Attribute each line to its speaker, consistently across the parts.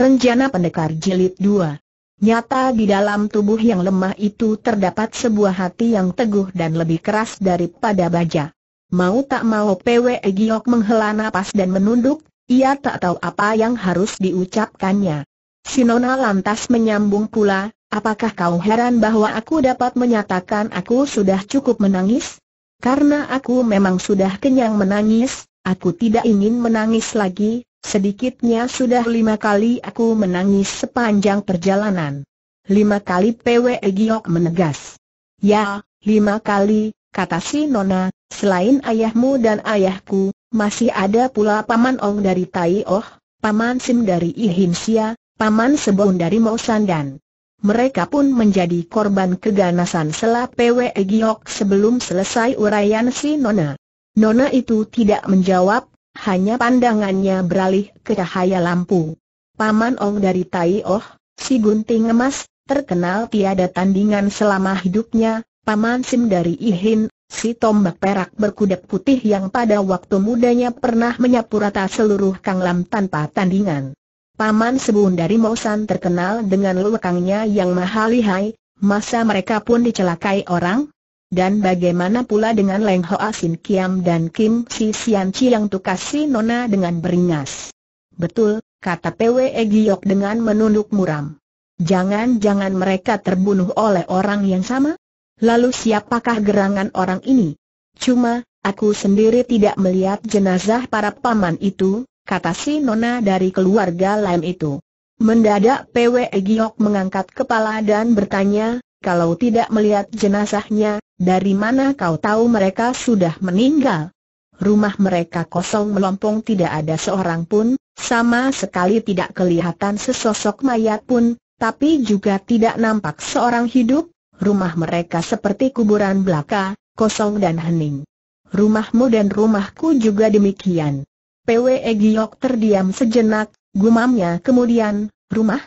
Speaker 1: Renjana Pendekar Jilid 2 Nyata di dalam tubuh yang lemah itu terdapat sebuah hati yang teguh dan lebih keras daripada baja. Mau tak mau PW Giok menghela napas dan menunduk, ia tak tahu apa yang harus diucapkannya. Sinona lantas menyambung pula, apakah kau heran bahwa aku dapat menyatakan aku sudah cukup menangis? Karena aku memang sudah kenyang menangis, aku tidak ingin menangis lagi, Sedikitnya sudah lima kali aku menangis sepanjang perjalanan. Lima kali PW Giok menegas. Ya, lima kali, kata si Nona, selain ayahmu dan ayahku, masih ada pula Paman Ong dari Tai Oh, Paman Sim dari Ihinsia, Paman Sebon dari dan. Mereka pun menjadi korban keganasan sela PW Giok sebelum selesai urayan si Nona. Nona itu tidak menjawab, hanya pandangannya beralih ke cahaya lampu. Paman Ong dari Tai Oh, si gunting emas, terkenal tiada tandingan selama hidupnya, Paman Sim dari Ihin, si tombak perak berkuda putih yang pada waktu mudanya pernah menyapu rata seluruh Lam tanpa tandingan. Paman Sebun dari Mosan terkenal dengan lekangnya yang mahal lihai, masa mereka pun dicelakai orang, dan bagaimana pula dengan Leng Hoa Sin Kiam dan Kim Si Sian Chi yang tukasi Nona dengan beringas? Betul, kata Pwe Giyok dengan menunduk muram. Jangan-jangan mereka terbunuh oleh orang yang sama? Lalu siapakah gerangan orang ini? Cuma, aku sendiri tidak melihat jenazah para paman itu, kata si Nona dari keluarga Lem itu. Mendadak Pwe Giyok mengangkat kepala dan bertanya, kalau tidak melihat jenazahnya, dari mana kau tahu mereka sudah meninggal? Rumah mereka kosong melompong tidak ada seorang pun, sama sekali tidak kelihatan sesosok mayat pun, tapi juga tidak nampak seorang hidup, rumah mereka seperti kuburan belaka, kosong dan hening. Rumahmu dan rumahku juga demikian. PWE Giok terdiam sejenak, gumamnya kemudian, rumah?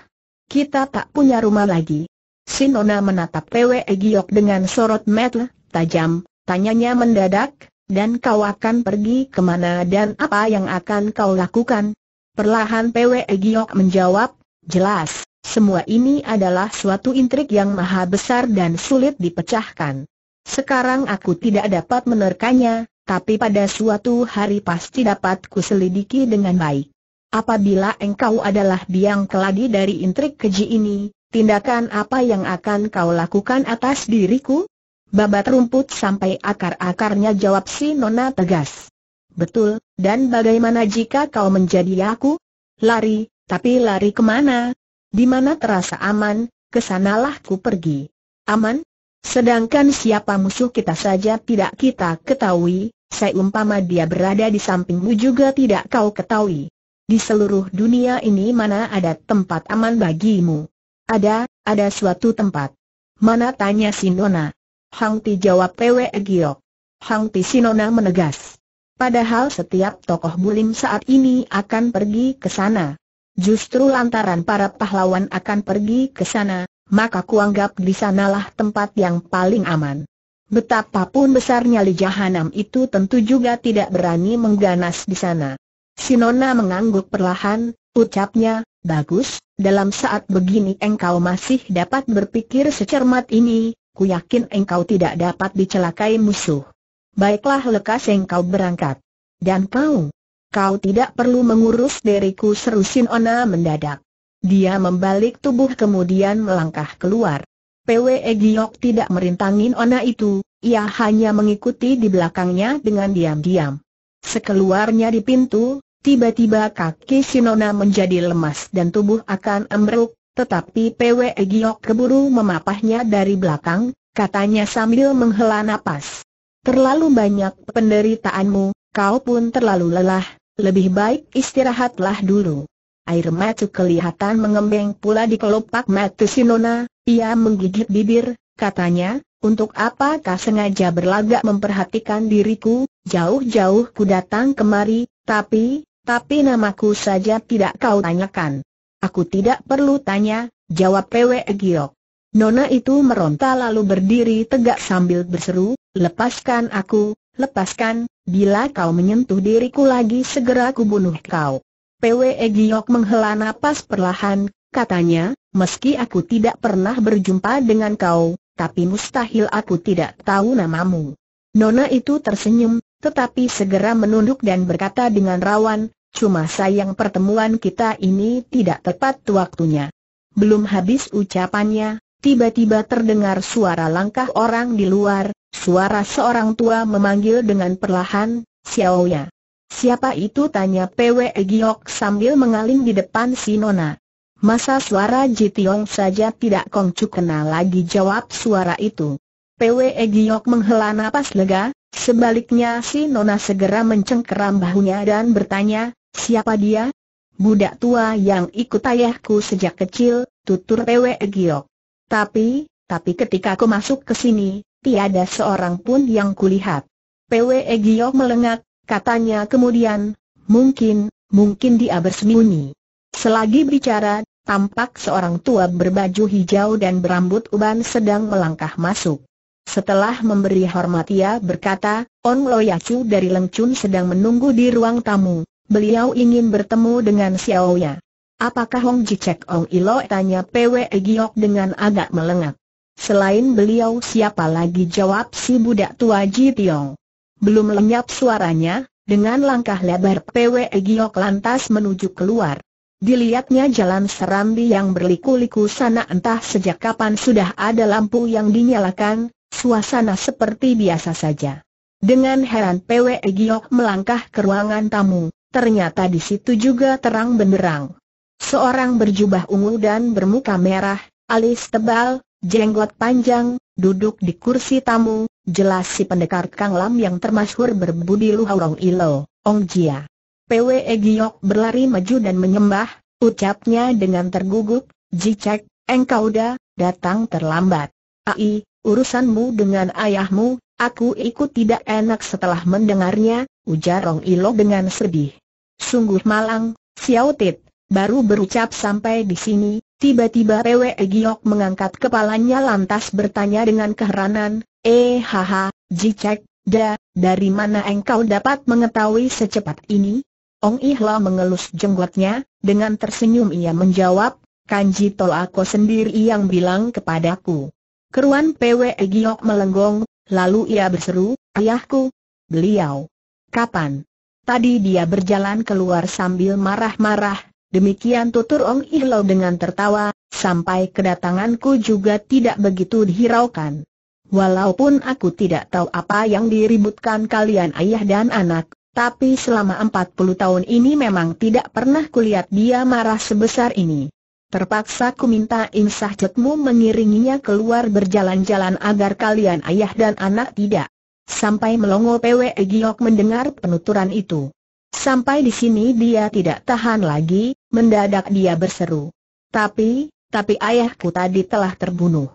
Speaker 1: Kita tak punya rumah lagi. Sinona menatap Pwe Giok dengan sorot mata tajam, tanyanya mendadak, dan kau akan pergi kemana dan apa yang akan kau lakukan? Perlahan Pwe Giok menjawab, jelas, semua ini adalah suatu intrik yang maha besar dan sulit dipecahkan. Sekarang aku tidak dapat menerkanya, tapi pada suatu hari pasti dapat kuselidiki dengan baik. Apabila engkau adalah biang keladi dari intrik keji ini, Tindakan apa yang akan kau lakukan atas diriku? Babat rumput sampai akar-akarnya jawab si Nona tegas. Betul, dan bagaimana jika kau menjadi aku? Lari, tapi lari kemana? Di mana terasa aman, kesanalah ku pergi. Aman? Sedangkan siapa musuh kita saja tidak kita ketahui, Saya umpama dia berada di sampingmu juga tidak kau ketahui. Di seluruh dunia ini mana ada tempat aman bagimu? Ada, ada suatu tempat. Mana tanya Sinona? Hang Ti jawab Pwe Giok. Hang Ti Sinona menegas. Padahal setiap tokoh bulim saat ini akan pergi ke sana. Justru lantaran para pahlawan akan pergi ke sana, maka kuanggap di sanalah tempat yang paling aman. Betapapun besarnya li jahanam itu tentu juga tidak berani mengganas di sana. Sinona mengangguk perlahan, ucapnya, Bagus, dalam saat begini engkau masih dapat berpikir secermat ini, ku yakin engkau tidak dapat dicelakai musuh. Baiklah lekas engkau berangkat. Dan kau, kau tidak perlu mengurus diriku seru Sinona mendadak. Dia membalik tubuh kemudian melangkah keluar. Pwe Giok tidak merintangin Ona itu, ia hanya mengikuti di belakangnya dengan diam-diam. Sekeluarnya di pintu, Tiba-tiba kaki Sinona menjadi lemas dan tubuh akan ambruk, tetapi PW Giok keburu memapahnya dari belakang, katanya sambil menghela napas. Terlalu banyak penderitaanmu, kau pun terlalu lelah, lebih baik istirahatlah dulu. Air mata kelihatan mengembeng pula di kelopak mata Sinona, ia menggigit bibir, katanya, untuk apa kau sengaja berlagak memperhatikan diriku, jauh-jauh ku datang kemari, tapi, tapi namaku saja tidak kau tanyakan. Aku tidak perlu tanya, jawab Pwe Giok. Nona itu meronta lalu berdiri tegak sambil berseru, lepaskan aku, lepaskan, bila kau menyentuh diriku lagi segera kubunuh kau. Pwe Giok menghela napas perlahan, katanya, meski aku tidak pernah berjumpa dengan kau, tapi mustahil aku tidak tahu namamu. Nona itu tersenyum, tetapi segera menunduk dan berkata dengan rawan, cuma sayang pertemuan kita ini tidak tepat waktunya. Belum habis ucapannya, tiba-tiba terdengar suara langkah orang di luar, suara seorang tua memanggil dengan perlahan, Xiaoya. Siapa itu tanya PW Giok sambil mengaling di depan si Nona. Masa suara Jitiong saja tidak kongcu kenal lagi jawab suara itu. PW Giok menghela napas lega, Sebaliknya si Nona segera mencengkeram bahunya dan bertanya, siapa dia? Budak tua yang ikut ayahku sejak kecil, tutur Pwe Giok. Tapi, tapi ketika aku masuk ke sini, tiada seorang pun yang kulihat. Pwe Giok melengak, katanya kemudian, mungkin, mungkin dia bersembunyi. Selagi bicara, tampak seorang tua berbaju hijau dan berambut uban sedang melangkah masuk. Setelah memberi hormat ia berkata, On Loyacu dari Lengcun sedang menunggu di ruang tamu, beliau ingin bertemu dengan Xiao Ya. Apakah Hong Ji Ong Ilo? Tanya Pwe Giok dengan agak melengak. Selain beliau siapa lagi jawab si budak tua Ji Tiong. Belum lenyap suaranya, dengan langkah lebar Pwe Giok lantas menuju keluar. Dilihatnya jalan serambi yang berliku-liku sana entah sejak kapan sudah ada lampu yang dinyalakan, Suasana seperti biasa saja. Dengan heran PW Giok melangkah ke ruangan tamu, ternyata di situ juga terang benderang. Seorang berjubah ungu dan bermuka merah, alis tebal, jenggot panjang, duduk di kursi tamu, jelas si pendekar Kang Lam yang termasyhur berbudi luhurong ilo, Ong Jia. PW Giok berlari maju dan menyembah, ucapnya dengan tergugup, "Jicak, engkau dah, datang terlambat. Ai, urusanmu dengan ayahmu, aku ikut tidak enak setelah mendengarnya, ujar Rong Ilo dengan sedih. Sungguh malang, Xiao Tit, baru berucap sampai di sini, tiba-tiba Pwe Giok mengangkat kepalanya lantas bertanya dengan keheranan, eh haha, Jicek, da, dari mana engkau dapat mengetahui secepat ini? Ong Ihla mengelus jenggotnya, dengan tersenyum ia menjawab, Kanji Tol aku sendiri yang bilang kepadaku. Keruan PW Giok melenggong, lalu ia berseru, ayahku, beliau. Kapan? Tadi dia berjalan keluar sambil marah-marah, demikian tutur Ong Ihlo dengan tertawa, sampai kedatanganku juga tidak begitu dihiraukan. Walaupun aku tidak tahu apa yang diributkan kalian ayah dan anak, tapi selama 40 tahun ini memang tidak pernah kulihat dia marah sebesar ini. Terpaksa ku minta insah cekmu mengiringinya keluar berjalan-jalan agar kalian ayah dan anak tidak Sampai melongo PWE Giok mendengar penuturan itu Sampai di sini dia tidak tahan lagi, mendadak dia berseru Tapi, tapi ayahku tadi telah terbunuh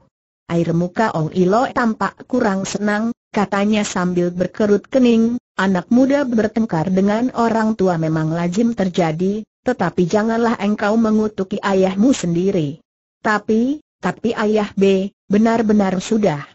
Speaker 1: Air muka Ong Ilo tampak kurang senang, katanya sambil berkerut kening Anak muda bertengkar dengan orang tua memang lazim terjadi, tetapi janganlah engkau mengutuki ayahmu sendiri. Tapi, tapi ayah B, benar-benar sudah.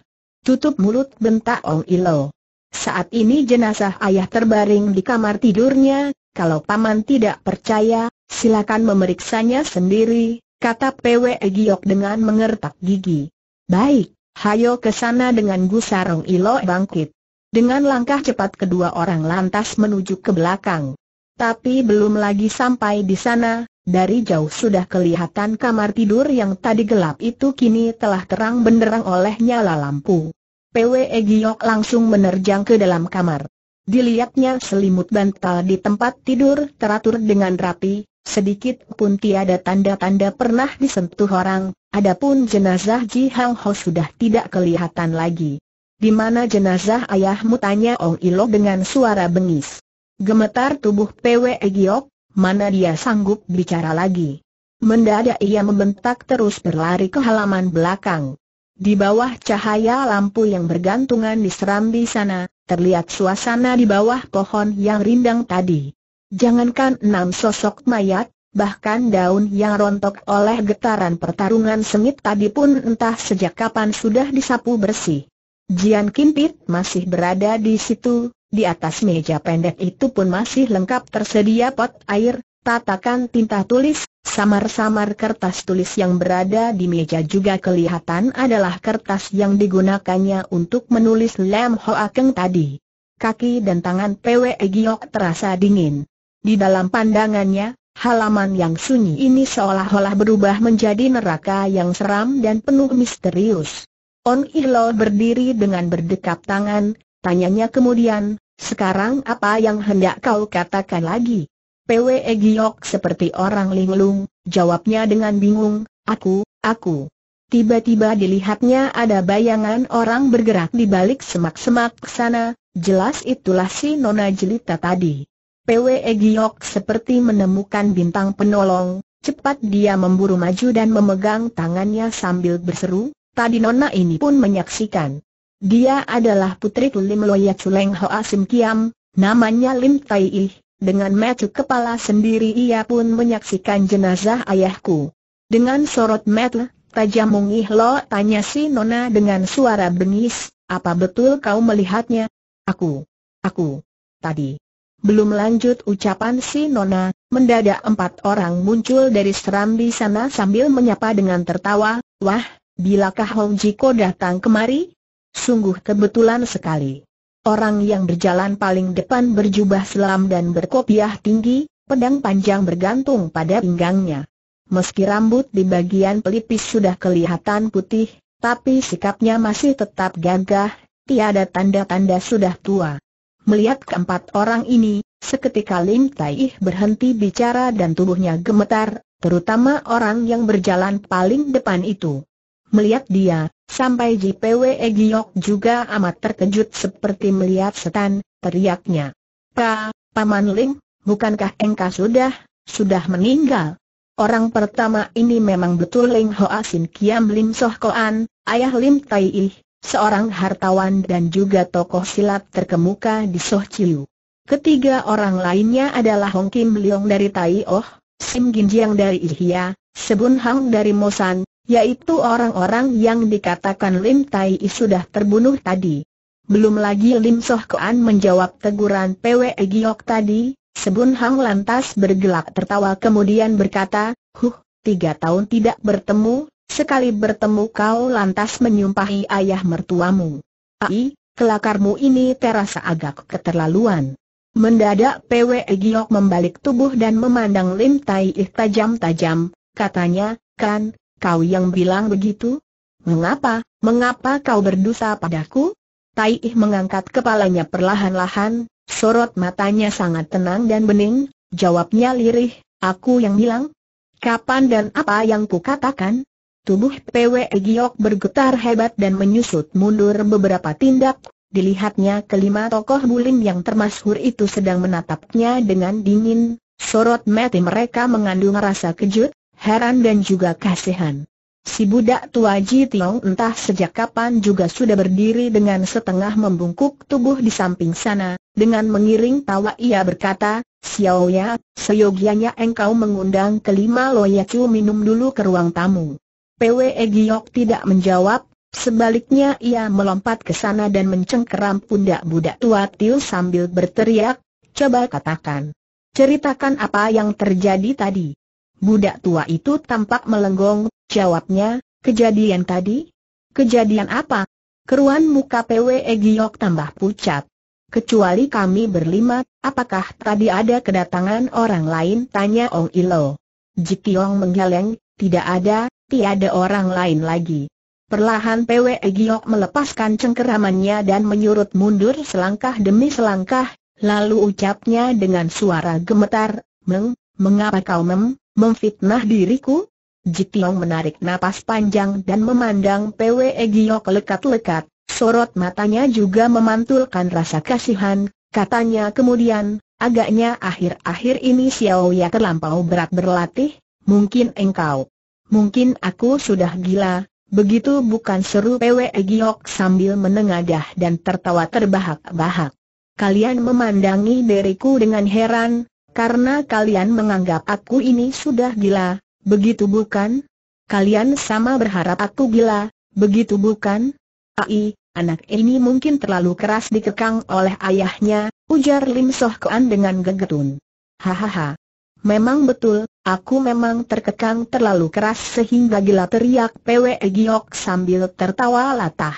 Speaker 1: Tutup mulut bentak Ong Ilo. Saat ini jenazah ayah terbaring di kamar tidurnya, kalau paman tidak percaya, silakan memeriksanya sendiri, kata PW Giok dengan mengertak gigi. Baik, hayo ke sana dengan Gusarong Ilo bangkit. Dengan langkah cepat kedua orang lantas menuju ke belakang tapi belum lagi sampai di sana, dari jauh sudah kelihatan kamar tidur yang tadi gelap itu kini telah terang benderang oleh nyala lampu. PWE Giok langsung menerjang ke dalam kamar. Dilihatnya selimut bantal di tempat tidur teratur dengan rapi, sedikit pun tiada tanda-tanda pernah disentuh orang, adapun jenazah Ji Hang Ho sudah tidak kelihatan lagi. Di mana jenazah ayahmu tanya Ong Ilo dengan suara bengis. Gemetar tubuh PW Giok, mana dia sanggup bicara lagi. Mendadak ia membentak terus berlari ke halaman belakang. Di bawah cahaya lampu yang bergantungan di serambi sana, terlihat suasana di bawah pohon yang rindang tadi. Jangankan enam sosok mayat, bahkan daun yang rontok oleh getaran pertarungan sengit tadi pun entah sejak kapan sudah disapu bersih. Jian Kim Kimpit masih berada di situ, di atas meja pendek itu pun masih lengkap tersedia pot air, tatakan tinta tulis, samar-samar kertas tulis yang berada di meja juga kelihatan adalah kertas yang digunakannya untuk menulis lem Hoa tadi. Kaki dan tangan PWE Giok terasa dingin. Di dalam pandangannya, Halaman yang sunyi ini seolah-olah berubah menjadi neraka yang seram dan penuh misterius. On Ilo berdiri dengan berdekap tangan, tanyanya kemudian, sekarang apa yang hendak kau katakan lagi? Pwe Giok seperti orang linglung, jawabnya dengan bingung, aku, aku. Tiba-tiba dilihatnya ada bayangan orang bergerak di balik semak-semak sana, jelas itulah si Nona Jelita tadi. Pwe Giok seperti menemukan bintang penolong, cepat dia memburu maju dan memegang tangannya sambil berseru, tadi Nona ini pun menyaksikan. Dia adalah putri Tulim Loya Culeng Hoa Sim Kiam, namanya Lim Tai Ih. Dengan mata kepala sendiri ia pun menyaksikan jenazah ayahku. Dengan sorot mata, tajam mungih lo tanya si Nona dengan suara bengis, apa betul kau melihatnya? Aku, aku, tadi. Belum lanjut ucapan si Nona, mendadak empat orang muncul dari serambi sana sambil menyapa dengan tertawa, wah, bilakah Hong Jiko datang kemari? Sungguh kebetulan sekali. Orang yang berjalan paling depan berjubah selam dan berkopiah tinggi, pedang panjang bergantung pada pinggangnya. Meski rambut di bagian pelipis sudah kelihatan putih, tapi sikapnya masih tetap gagah, tiada tanda-tanda sudah tua. Melihat keempat orang ini, seketika Lim Taih berhenti bicara dan tubuhnya gemetar, terutama orang yang berjalan paling depan itu. Melihat dia, Sampai PW Giok juga amat terkejut seperti melihat setan, teriaknya. Pa, Paman Ling, bukankah engkau sudah, sudah meninggal? Orang pertama ini memang betul Ling Hoa Sin Kiam Lim Soh Koan, ayah Lim Tai Ih, seorang hartawan dan juga tokoh silat terkemuka di Soh Chiu. Ketiga orang lainnya adalah Hong Kim Leong dari Tai Oh, Sim Jiang dari Ihya, Sebun Hang dari Mosan, yaitu orang-orang yang dikatakan Lim Tai sudah terbunuh tadi. Belum lagi Lim Soh Kuan menjawab teguran PWE Giok tadi, Sebun Hang lantas bergelak tertawa kemudian berkata, Huh, tiga tahun tidak bertemu, sekali bertemu kau lantas menyumpahi ayah mertuamu. Ai, kelakarmu ini terasa agak keterlaluan. Mendadak PWE Giok membalik tubuh dan memandang Lim Tai tajam-tajam, katanya, kan, kau yang bilang begitu? Mengapa, mengapa kau berdosa padaku? Tai Ih mengangkat kepalanya perlahan-lahan, sorot matanya sangat tenang dan bening, jawabnya lirih, aku yang bilang? Kapan dan apa yang kukatakan? Tubuh PW Giok bergetar hebat dan menyusut mundur beberapa tindak. Dilihatnya kelima tokoh bulim yang termasuk itu sedang menatapnya dengan dingin. Sorot mati mereka mengandung rasa kejut, heran dan juga kasihan. Si budak tua Ji Tiong entah sejak kapan juga sudah berdiri dengan setengah membungkuk tubuh di samping sana, dengan mengiring tawa ia berkata, Xiao Ya, seyogianya engkau mengundang kelima Loyacu minum dulu ke ruang tamu. PWE Giok tidak menjawab, sebaliknya ia melompat ke sana dan mencengkeram pundak budak tua Tiu sambil berteriak, coba katakan. Ceritakan apa yang terjadi tadi. Budak tua itu tampak melenggong, jawabnya, kejadian tadi? Kejadian apa? Keruan muka PWE Giok tambah pucat. Kecuali kami berlima, apakah tadi ada kedatangan orang lain? Tanya Ong Ilo. Jikyong menggeleng, tidak ada, tiada orang lain lagi. Perlahan PWE Giok melepaskan cengkeramannya dan menyurut mundur selangkah demi selangkah, lalu ucapnya dengan suara gemetar, Meng, mengapa kau mem? Memfitnah diriku? Jitiong menarik napas panjang dan memandang PWE Giok lekat-lekat, sorot matanya juga memantulkan rasa kasihan, katanya kemudian, agaknya akhir-akhir ini Xiao Ya terlampau berat berlatih, mungkin engkau. Mungkin aku sudah gila, begitu bukan seru PWE Giok sambil menengadah dan tertawa terbahak-bahak. Kalian memandangi diriku dengan heran, karena kalian menganggap aku ini sudah gila, begitu bukan? Kalian sama berharap aku gila, begitu bukan? Ai, anak ini mungkin terlalu keras dikekang oleh ayahnya, ujar Lim Soh Kuan dengan gegetun. Hahaha. Memang betul, aku memang terkekang terlalu keras sehingga gila teriak Pwe Giok sambil tertawa latah.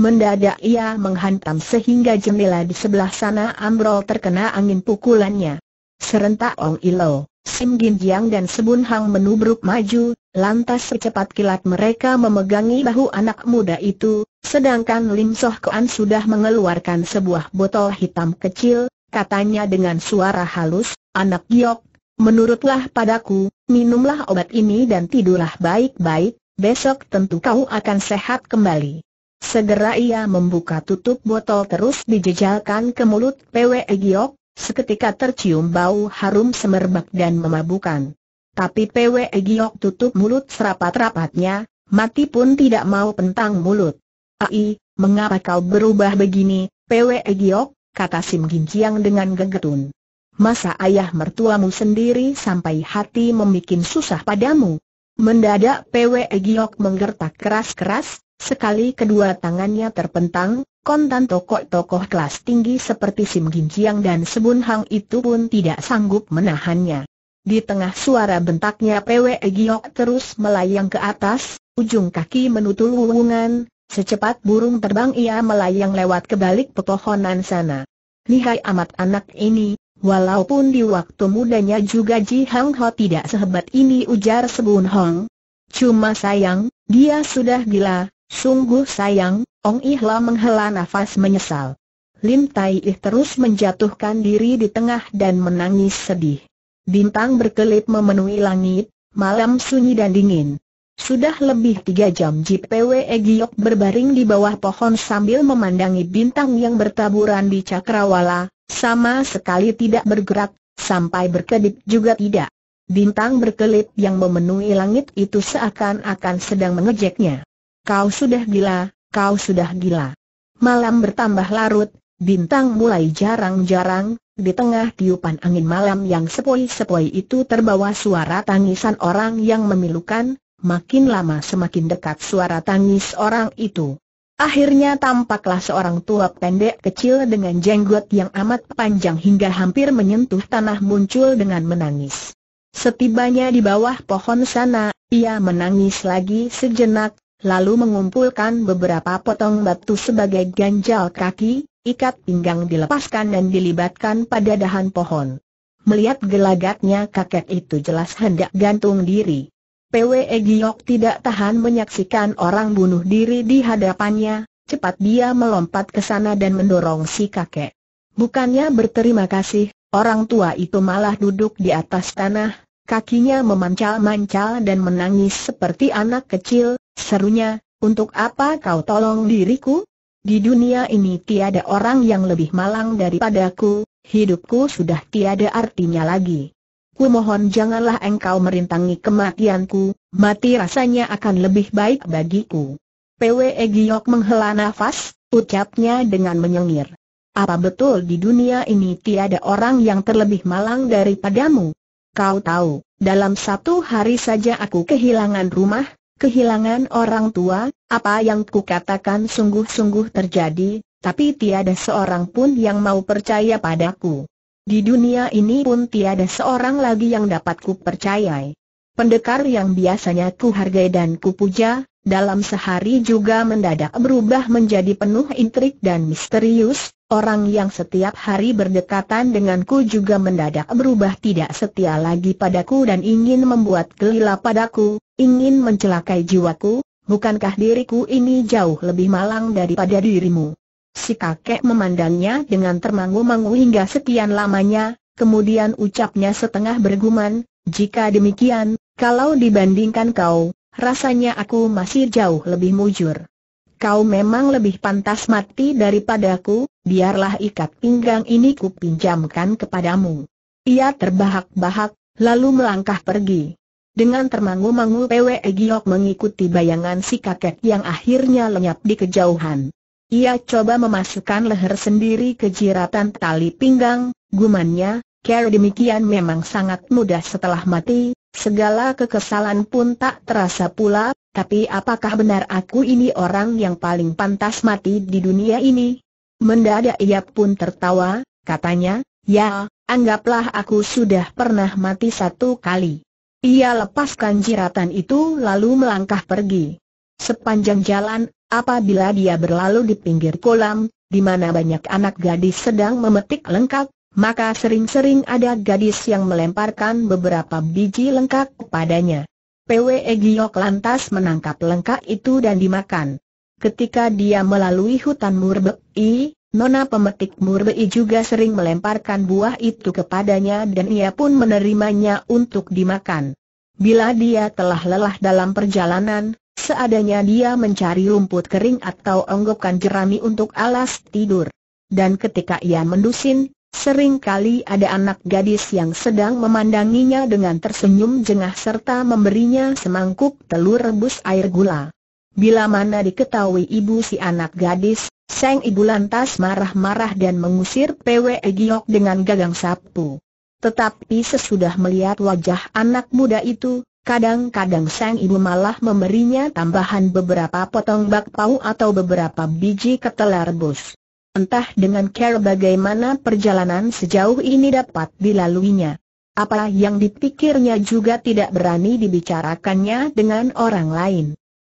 Speaker 1: Mendadak ia menghantam sehingga jendela di sebelah sana ambrol terkena angin pukulannya. Serentak Ong Ilo, Sim Gin Jiang dan Sebun Hang menubruk maju, lantas secepat kilat mereka memegangi bahu anak muda itu, sedangkan Lim Soh Kuan sudah mengeluarkan sebuah botol hitam kecil, katanya dengan suara halus, anak giok, menurutlah padaku, minumlah obat ini dan tidurlah baik-baik, besok tentu kau akan sehat kembali. Segera ia membuka tutup botol terus dijejalkan ke mulut PWE Giok, Seketika tercium bau harum semerbak dan memabukan. Tapi PW Giok tutup mulut serapat-rapatnya, mati pun tidak mau pentang mulut. Ai, mengapa kau berubah begini, PW Giok, kata Sim Ginciang dengan gegetun. Masa ayah mertuamu sendiri sampai hati membuat susah padamu? Mendadak PW Giok menggertak keras-keras, sekali kedua tangannya terpentang, Kontan tokoh-tokoh kelas tinggi seperti Sim Ginjiang dan Sebun Hang itu pun tidak sanggup menahannya. Di tengah suara bentaknya PWE Giok terus melayang ke atas, ujung kaki menutul wungan, secepat burung terbang ia melayang lewat kebalik pepohonan sana. Lihai amat anak ini, walaupun di waktu mudanya juga Ji Hang Ho tidak sehebat ini ujar Sebun Hong. Cuma sayang, dia sudah gila, sungguh sayang, Ong Ihla menghela nafas menyesal. Lim Tai Ih terus menjatuhkan diri di tengah dan menangis sedih. Bintang berkelip memenuhi langit, malam sunyi dan dingin. Sudah lebih tiga jam JPW Giok berbaring di bawah pohon sambil memandangi bintang yang bertaburan di cakrawala, sama sekali tidak bergerak, sampai berkedip juga tidak. Bintang berkelip yang memenuhi langit itu seakan-akan sedang mengejeknya. Kau sudah gila, kau sudah gila. Malam bertambah larut, bintang mulai jarang-jarang, di tengah tiupan angin malam yang sepoi-sepoi itu terbawa suara tangisan orang yang memilukan, makin lama semakin dekat suara tangis orang itu. Akhirnya tampaklah seorang tua pendek kecil dengan jenggot yang amat panjang hingga hampir menyentuh tanah muncul dengan menangis. Setibanya di bawah pohon sana, ia menangis lagi sejenak, lalu mengumpulkan beberapa potong batu sebagai ganjal kaki, ikat pinggang dilepaskan dan dilibatkan pada dahan pohon. Melihat gelagatnya kakek itu jelas hendak gantung diri. PWE Giok tidak tahan menyaksikan orang bunuh diri di hadapannya, cepat dia melompat ke sana dan mendorong si kakek. Bukannya berterima kasih, orang tua itu malah duduk di atas tanah, kakinya memancal-mancal dan menangis seperti anak kecil, Serunya, untuk apa kau tolong diriku? Di dunia ini tiada orang yang lebih malang daripadaku, hidupku sudah tiada artinya lagi. mohon janganlah engkau merintangi kematianku, mati rasanya akan lebih baik bagiku. Pwe Giok menghela nafas, ucapnya dengan menyengir. Apa betul di dunia ini tiada orang yang terlebih malang daripadamu? Kau tahu, dalam satu hari saja aku kehilangan rumah, Kehilangan orang tua, apa yang kukatakan sungguh-sungguh terjadi, tapi tiada seorang pun yang mau percaya padaku. Di dunia ini pun tiada seorang lagi yang dapat ku percayai. Pendekar yang biasanya ku hargai dan ku puja, dalam sehari juga mendadak berubah menjadi penuh intrik dan misterius, orang yang setiap hari berdekatan denganku juga mendadak berubah tidak setia lagi padaku dan ingin membuat gelila padaku, ingin mencelakai jiwaku, bukankah diriku ini jauh lebih malang daripada dirimu? Si kakek memandangnya dengan termangu-mangu hingga sekian lamanya, kemudian ucapnya setengah bergumam, jika demikian, kalau dibandingkan kau, rasanya aku masih jauh lebih mujur. Kau memang lebih pantas mati daripadaku, biarlah ikat pinggang ini kupinjamkan kepadamu. Ia terbahak-bahak, lalu melangkah pergi. Dengan termangu-mangu Pwe Giok mengikuti bayangan si kakek yang akhirnya lenyap di kejauhan. Ia coba memasukkan leher sendiri ke jiratan tali pinggang, gumannya, Cara demikian memang sangat mudah setelah mati, Segala kekesalan pun tak terasa pula, tapi apakah benar aku ini orang yang paling pantas mati di dunia ini? Mendadak ia pun tertawa, katanya, ya, anggaplah aku sudah pernah mati satu kali. Ia lepaskan jiratan itu lalu melangkah pergi. Sepanjang jalan, apabila dia berlalu di pinggir kolam, di mana banyak anak gadis sedang memetik lengkap, maka sering-sering ada gadis yang melemparkan beberapa biji lengkap kepadanya. PWE Giok lantas menangkap lengkap itu dan dimakan. Ketika dia melalui hutan Murbei, Nona pemetik Murbei juga sering melemparkan buah itu kepadanya dan ia pun menerimanya untuk dimakan. Bila dia telah lelah dalam perjalanan, Seadanya dia mencari rumput kering atau onggokan jerami untuk alas tidur. Dan ketika ia mendusin, Seringkali ada anak gadis yang sedang memandanginya dengan tersenyum jengah serta memberinya semangkuk telur rebus air gula. Bila mana diketahui ibu si anak gadis, sang ibu lantas marah-marah dan mengusir PW Giok dengan gagang sapu. Tetapi sesudah melihat wajah anak muda itu, kadang-kadang sang ibu malah memberinya tambahan beberapa potong bakpao atau beberapa biji ketela rebus. Entah dengan cara bagaimana perjalanan sejauh ini dapat dilaluinya. Apa yang dipikirnya juga tidak berani dibicarakannya dengan orang lain.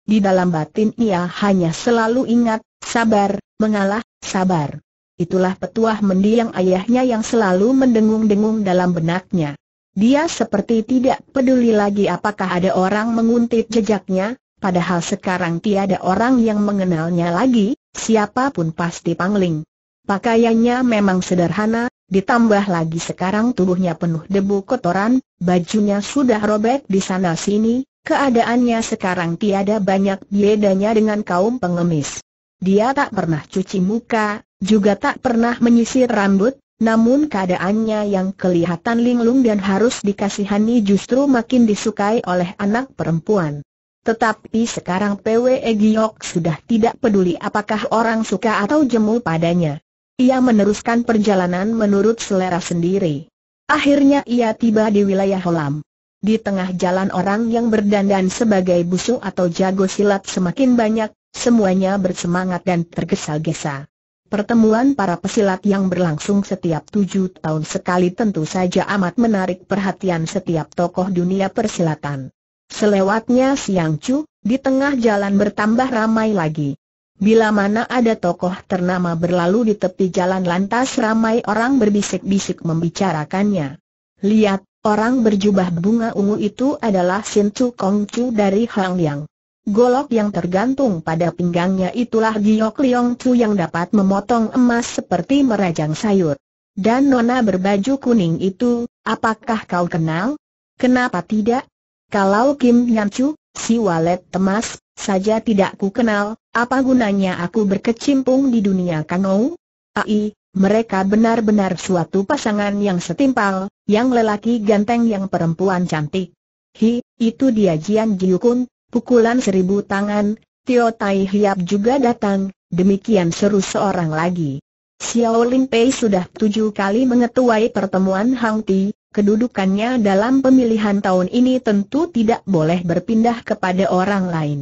Speaker 1: Di dalam batin ia hanya selalu ingat, sabar, mengalah, sabar. Itulah petuah mendiang ayahnya yang selalu mendengung-dengung dalam benaknya. Dia seperti tidak peduli lagi apakah ada orang menguntit jejaknya, padahal sekarang tiada orang yang mengenalnya lagi, Siapapun pasti pangling. Pakaiannya memang sederhana, ditambah lagi sekarang tubuhnya penuh debu kotoran, bajunya sudah robek di sana-sini, keadaannya sekarang tiada banyak bedanya dengan kaum pengemis. Dia tak pernah cuci muka, juga tak pernah menyisir rambut, namun keadaannya yang kelihatan linglung dan harus dikasihani justru makin disukai oleh anak perempuan. Tetapi sekarang PWE Giok sudah tidak peduli apakah orang suka atau jemu padanya. Ia meneruskan perjalanan menurut selera sendiri. Akhirnya ia tiba di wilayah Holam. Di tengah jalan orang yang berdandan sebagai busuk atau jago silat semakin banyak, semuanya bersemangat dan tergesa-gesa. Pertemuan para pesilat yang berlangsung setiap tujuh tahun sekali tentu saja amat menarik perhatian setiap tokoh dunia persilatan. Selewatnya siang cu, di tengah jalan bertambah ramai lagi. Bila mana ada tokoh ternama berlalu di tepi jalan lantas ramai orang berbisik-bisik membicarakannya. Lihat, orang berjubah bunga ungu itu adalah Sin Chu Kong Chu dari Hang Liang. Golok yang tergantung pada pinggangnya itulah Giok Liong Chu yang dapat memotong emas seperti merajang sayur. Dan nona berbaju kuning itu, apakah kau kenal? Kenapa tidak? Kalau Kim Namcu, si walet temas, saja tidak ku kenal, apa gunanya aku berkecimpung di dunia kangou? Ai, mereka benar-benar suatu pasangan yang setimpal, yang lelaki ganteng yang perempuan cantik. Hi, itu dia Jian Jiukun, pukulan seribu tangan, Tio Tai Hiap juga datang, demikian seru seorang lagi. Xiao Lin Pei sudah tujuh kali mengetuai pertemuan Hang Ti, kedudukannya dalam pemilihan tahun ini tentu tidak boleh berpindah kepada orang lain.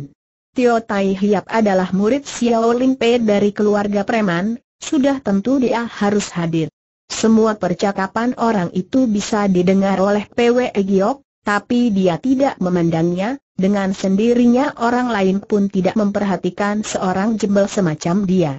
Speaker 1: Tio Tai Hiap adalah murid Xiao Pei dari keluarga preman, sudah tentu dia harus hadir. Semua percakapan orang itu bisa didengar oleh PW e Giok, tapi dia tidak memandangnya, dengan sendirinya orang lain pun tidak memperhatikan seorang jebel semacam dia.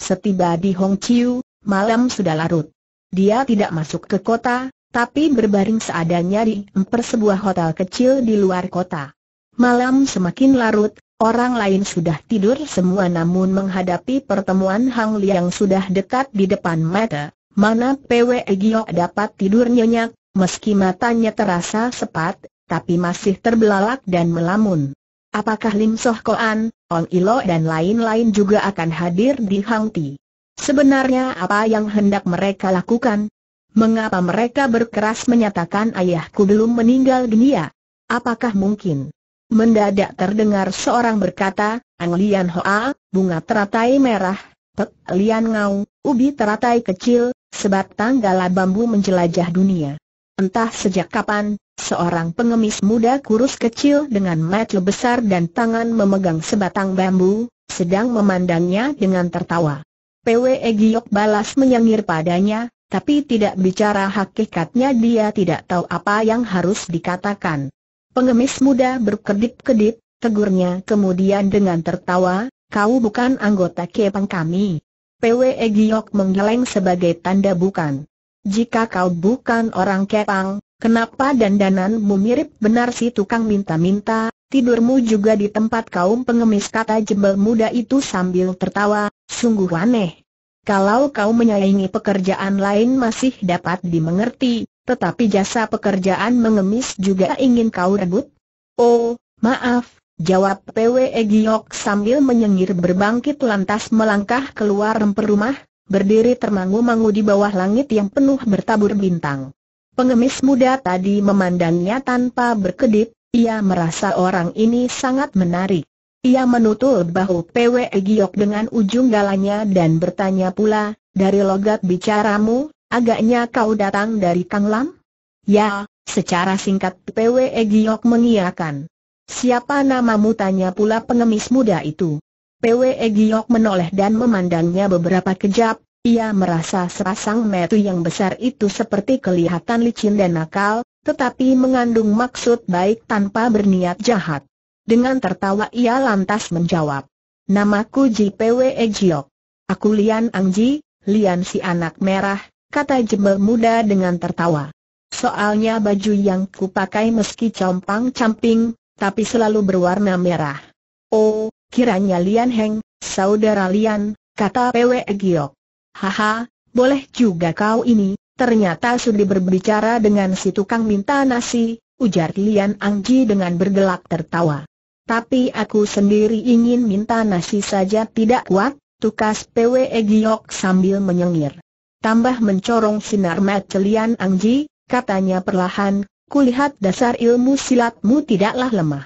Speaker 1: Setiba di Hong Chiu, malam sudah larut. Dia tidak masuk ke kota, tapi berbaring seadanya di emper sebuah hotel kecil di luar kota. Malam semakin larut, orang lain sudah tidur semua namun menghadapi pertemuan Hang Liang sudah dekat di depan mata, mana PW Gio dapat tidur nyenyak, meski matanya terasa sepat, tapi masih terbelalak dan melamun. Apakah Lim Soh Koan, Ong Ilo dan lain-lain juga akan hadir di Hang Ti? Sebenarnya apa yang hendak mereka lakukan? Mengapa mereka berkeras menyatakan ayahku belum meninggal dunia? Apakah mungkin? Mendadak terdengar seorang berkata, Ang Lian Hoa, bunga teratai merah, pek lian ngau, ubi teratai kecil, sebatang tanggala bambu menjelajah dunia. Entah sejak kapan, seorang pengemis muda kurus kecil dengan mata besar dan tangan memegang sebatang bambu, sedang memandangnya dengan tertawa. PWE Giok balas menyengir padanya, tapi tidak bicara hakikatnya dia tidak tahu apa yang harus dikatakan. Pengemis muda berkedip-kedip, tegurnya kemudian dengan tertawa, kau bukan anggota kepang kami. PWE Giok menggeleng sebagai tanda bukan. Jika kau bukan orang kepang, kenapa dandananmu mirip benar si tukang minta-minta, tidurmu juga di tempat kaum pengemis kata jebel muda itu sambil tertawa, sungguh aneh. Kalau kau menyayangi pekerjaan lain masih dapat dimengerti, tetapi jasa pekerjaan mengemis juga ingin kau rebut? Oh, maaf, jawab PW Egyok sambil menyengir berbangkit lantas melangkah keluar rempel rumah, berdiri termangu-mangu di bawah langit yang penuh bertabur bintang. Pengemis muda tadi memandangnya tanpa berkedip, ia merasa orang ini sangat menarik. Ia menutul bahu PW Giok dengan ujung galanya dan bertanya pula, dari logat bicaramu, agaknya kau datang dari Kang Lam? Ya, secara singkat PW Giok mengiakan. Siapa namamu tanya pula pengemis muda itu. PW Giok menoleh dan memandangnya beberapa kejap, ia merasa sepasang metu yang besar itu seperti kelihatan licin dan nakal, tetapi mengandung maksud baik tanpa berniat jahat. Dengan tertawa ia lantas menjawab. Namaku JPW Ejiok. Aku Lian Angji, Lian si anak merah, kata jembel muda dengan tertawa. Soalnya baju yang ku pakai meski compang-camping, tapi selalu berwarna merah. Oh, kiranya Lian Heng, saudara Lian, kata PWE Giok. Haha, boleh juga kau ini, ternyata sudah berbicara dengan si tukang minta nasi, ujar Lian Angji dengan bergelak tertawa tapi aku sendiri ingin minta nasi saja tidak kuat, tukas PWE Giok sambil menyengir. Tambah mencorong sinar mat celian Angji, katanya perlahan, kulihat dasar ilmu silatmu tidaklah lemah.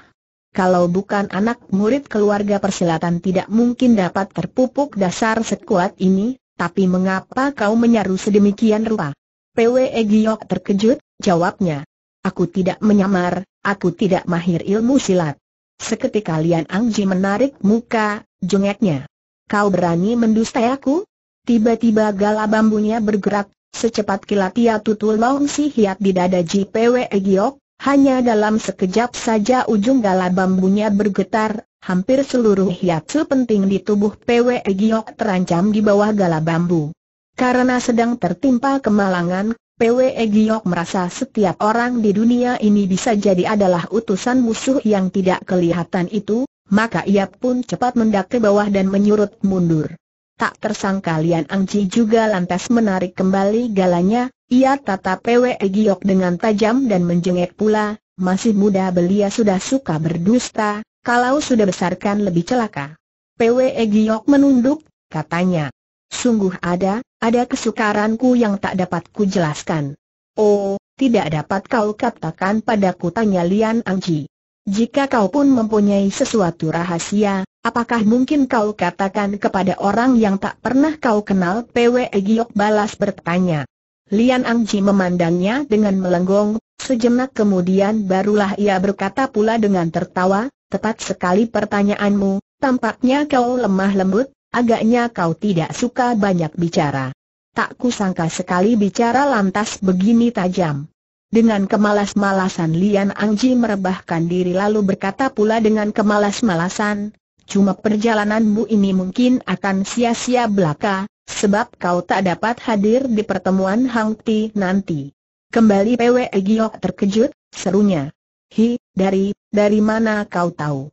Speaker 1: Kalau bukan anak murid keluarga persilatan tidak mungkin dapat terpupuk dasar sekuat ini, tapi mengapa kau menyaru sedemikian rupa? PWE Giok terkejut, jawabnya. Aku tidak menyamar, aku tidak mahir ilmu silat. Seketika Lian Angji menarik muka, jengeknya. Kau berani mendustai aku? Tiba-tiba gala bambunya bergerak, secepat kilat ia tutul long si hiat di dada JPW Giok, hanya dalam sekejap saja ujung gala bambunya bergetar, hampir seluruh hiat sepenting di tubuh PW Giok terancam di bawah gala bambu. Karena sedang tertimpa kemalangan, PW Egyok merasa setiap orang di dunia ini bisa jadi adalah utusan musuh yang tidak kelihatan itu, maka ia pun cepat mendak ke bawah dan menyurut mundur. Tak tersangka Lian Angci juga lantas menarik kembali galanya, ia tata PW Egyok dengan tajam dan menjengek pula, masih muda belia sudah suka berdusta, kalau sudah besarkan lebih celaka. PW Egyok menunduk, katanya. Sungguh ada, ada kesukaranku yang tak dapat ku jelaskan. Oh, tidak dapat kau katakan padaku tanya Lian Angji. Jika kau pun mempunyai sesuatu rahasia, apakah mungkin kau katakan kepada orang yang tak pernah kau kenal PW Giok balas bertanya. Lian Angji memandangnya dengan melenggong, sejenak kemudian barulah ia berkata pula dengan tertawa, tepat sekali pertanyaanmu, tampaknya kau lemah lembut, Agaknya kau tidak suka banyak bicara. Tak kusangka sekali bicara lantas begini tajam. Dengan kemalas-malasan Lian Angji merebahkan diri lalu berkata pula dengan kemalas-malasan, Cuma perjalananmu ini mungkin akan sia-sia belaka, sebab kau tak dapat hadir di pertemuan Hang Ti nanti. Kembali Pwe Giok terkejut, serunya. Hi, dari, dari mana kau tahu?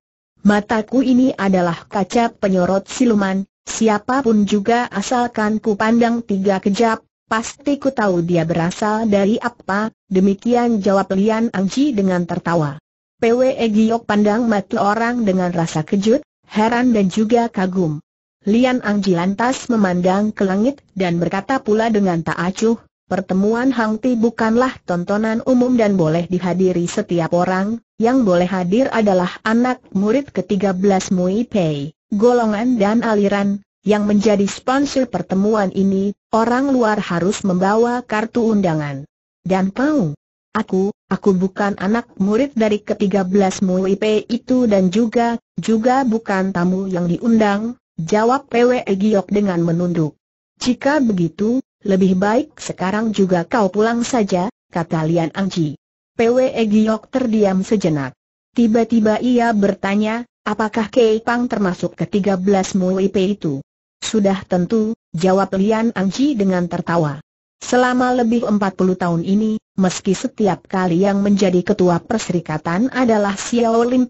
Speaker 1: Mataku ini adalah kaca penyorot siluman, siapapun juga asalkan ku pandang tiga kejap, pasti ku tahu dia berasal dari apa, demikian jawab Lian Angji dengan tertawa. PWE Giok pandang mata orang dengan rasa kejut, heran dan juga kagum. Lian Angji lantas memandang ke langit dan berkata pula dengan tak acuh, pertemuan Hang Ti bukanlah tontonan umum dan boleh dihadiri setiap orang, yang boleh hadir adalah anak murid ke-13 Mui Pei, golongan dan aliran, yang menjadi sponsor pertemuan ini, orang luar harus membawa kartu undangan. Dan kau, aku, aku bukan anak murid dari ke-13 Mui Pei itu dan juga, juga bukan tamu yang diundang, jawab PW Giok dengan menunduk. Jika begitu, lebih baik sekarang juga kau pulang saja, kata Lian Angji. PWE Giok terdiam sejenak. Tiba-tiba ia bertanya, apakah Kei Pang termasuk ke-13 Muipe itu? Sudah tentu, jawab Lian Angji dengan tertawa. Selama lebih 40 tahun ini, meski setiap kali yang menjadi ketua perserikatan adalah Xiao Lim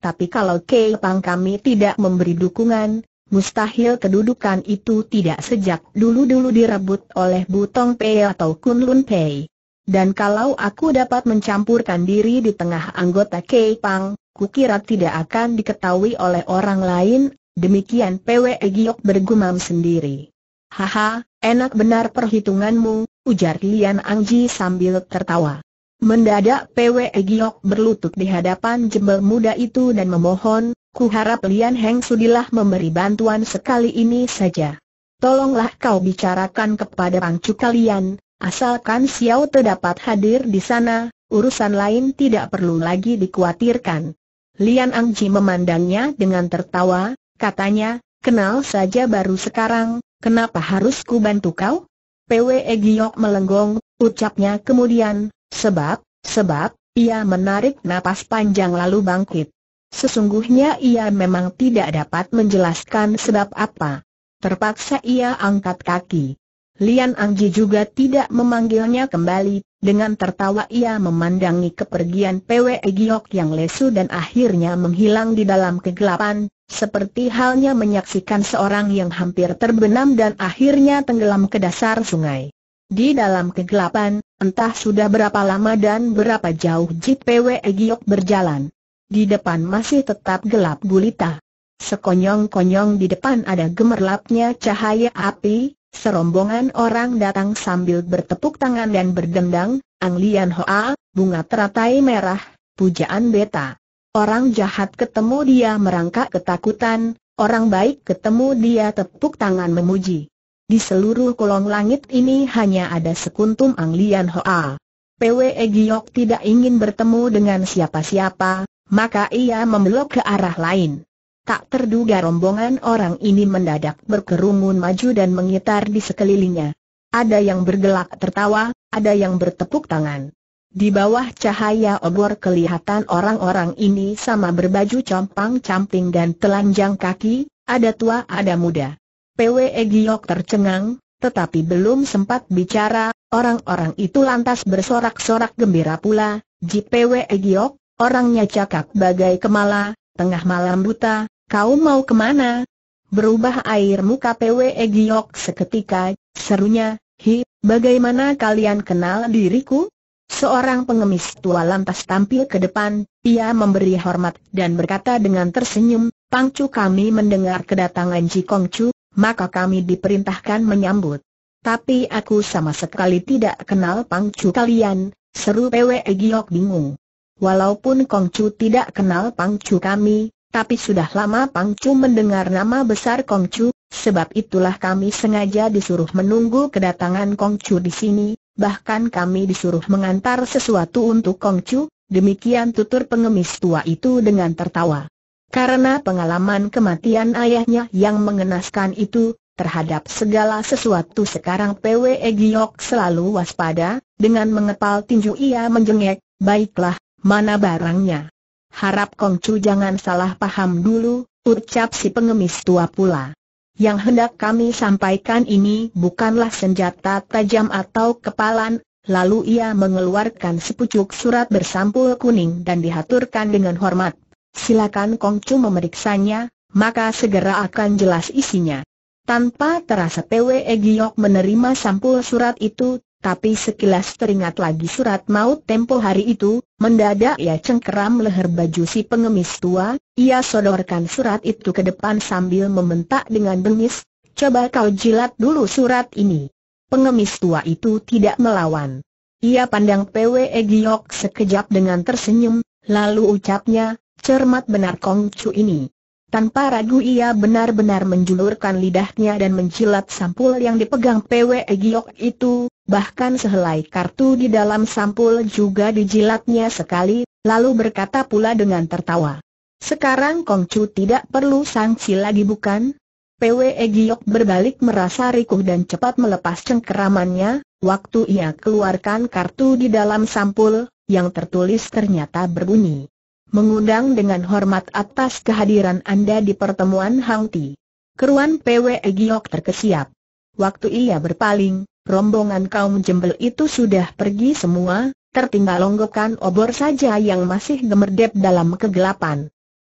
Speaker 1: tapi kalau Kei Pang kami tidak memberi dukungan, mustahil kedudukan itu tidak sejak dulu-dulu direbut oleh Butong Pei atau Kunlun Lun Pei. Dan kalau aku dapat mencampurkan diri di tengah anggota K-Pang, kukira tidak akan diketahui oleh orang lain, demikian PW Giok bergumam sendiri. Haha, enak benar perhitunganmu, ujar Lian Angji sambil tertawa. Mendadak PW Giok berlutut di hadapan jembel muda itu dan memohon, kuharap Lian Heng sudilah memberi bantuan sekali ini saja. Tolonglah kau bicarakan kepada Pangcu kalian, Asalkan Xiao Te dapat hadir di sana, urusan lain tidak perlu lagi dikhawatirkan. Lian Angji memandangnya dengan tertawa, katanya, kenal saja baru sekarang, kenapa harus ku bantu kau? PWE Giok melenggong, ucapnya kemudian, sebab, sebab, ia menarik napas panjang lalu bangkit. Sesungguhnya ia memang tidak dapat menjelaskan sebab apa. Terpaksa ia angkat kaki. Lian Angji juga tidak memanggilnya kembali, dengan tertawa ia memandangi kepergian PWE Giok yang lesu dan akhirnya menghilang di dalam kegelapan, seperti halnya menyaksikan seorang yang hampir terbenam dan akhirnya tenggelam ke dasar sungai. Di dalam kegelapan, entah sudah berapa lama dan berapa jauh jeep PWE Giok berjalan. Di depan masih tetap gelap gulita. Sekonyong-konyong di depan ada gemerlapnya cahaya api, Serombongan orang datang sambil bertepuk tangan dan berdendang, Ang Lian Hoa, bunga teratai merah, pujaan beta. Orang jahat ketemu dia merangkak ketakutan, orang baik ketemu dia tepuk tangan memuji. Di seluruh kolong langit ini hanya ada sekuntum Ang Lian Hoa. PWE Giok tidak ingin bertemu dengan siapa-siapa, maka ia membelok ke arah lain. Tak terduga rombongan orang ini mendadak berkerumun maju dan mengitar di sekelilingnya. Ada yang bergelak tertawa, ada yang bertepuk tangan. Di bawah cahaya obor kelihatan orang-orang ini sama berbaju compang-camping dan telanjang kaki, ada tua ada muda. PWE Giok tercengang, tetapi belum sempat bicara, orang-orang itu lantas bersorak-sorak gembira pula, PW e Giok, orangnya cakap bagai kemala, tengah malam buta, Kau mau kemana? Berubah air muka PWE Giok seketika, serunya, hi, bagaimana kalian kenal diriku? Seorang pengemis tua lantas tampil ke depan, ia memberi hormat dan berkata dengan tersenyum, Pangcu kami mendengar kedatangan Ji Kongcu, maka kami diperintahkan menyambut. Tapi aku sama sekali tidak kenal Pangcu kalian, seru PWE Giok bingung. Walaupun Kongcu tidak kenal Pangcu kami, tapi sudah lama Pangcu mendengar nama besar Kongcu, sebab itulah kami sengaja disuruh menunggu kedatangan Kongcu di sini, bahkan kami disuruh mengantar sesuatu untuk Kongcu, demikian tutur pengemis tua itu dengan tertawa. Karena pengalaman kematian ayahnya yang mengenaskan itu, terhadap segala sesuatu sekarang PWE Giok selalu waspada, dengan mengepal tinju ia menjengek, baiklah, mana barangnya? Harap Kong jangan salah paham dulu, ucap si pengemis tua pula. Yang hendak kami sampaikan ini bukanlah senjata tajam atau kepalan, lalu ia mengeluarkan sepucuk surat bersampul kuning dan dihaturkan dengan hormat. Silakan Kong memeriksanya, maka segera akan jelas isinya. Tanpa terasa PWE Giok menerima sampul surat itu, tapi sekilas teringat lagi surat maut tempo hari itu, mendadak ia cengkeram leher baju si pengemis tua, ia sodorkan surat itu ke depan sambil membentak dengan bengis, coba kau jilat dulu surat ini. Pengemis tua itu tidak melawan. Ia pandang PWE Giok sekejap dengan tersenyum, lalu ucapnya, cermat benar Kong Chu ini. Tanpa ragu ia benar-benar menjulurkan lidahnya dan mencilat sampul yang dipegang PW Giok itu, bahkan sehelai kartu di dalam sampul juga dijilatnya sekali, lalu berkata pula dengan tertawa. Sekarang Kongcu tidak perlu sanksi lagi bukan? PW Giok berbalik merasa rikuh dan cepat melepas cengkeramannya, waktu ia keluarkan kartu di dalam sampul, yang tertulis ternyata berbunyi mengundang dengan hormat atas kehadiran Anda di pertemuan Hang Ti. Keruan PWE Giok terkesiap. Waktu ia berpaling, rombongan kaum jembel itu sudah pergi semua, tertinggal longgokan obor saja yang masih gemerdep dalam kegelapan.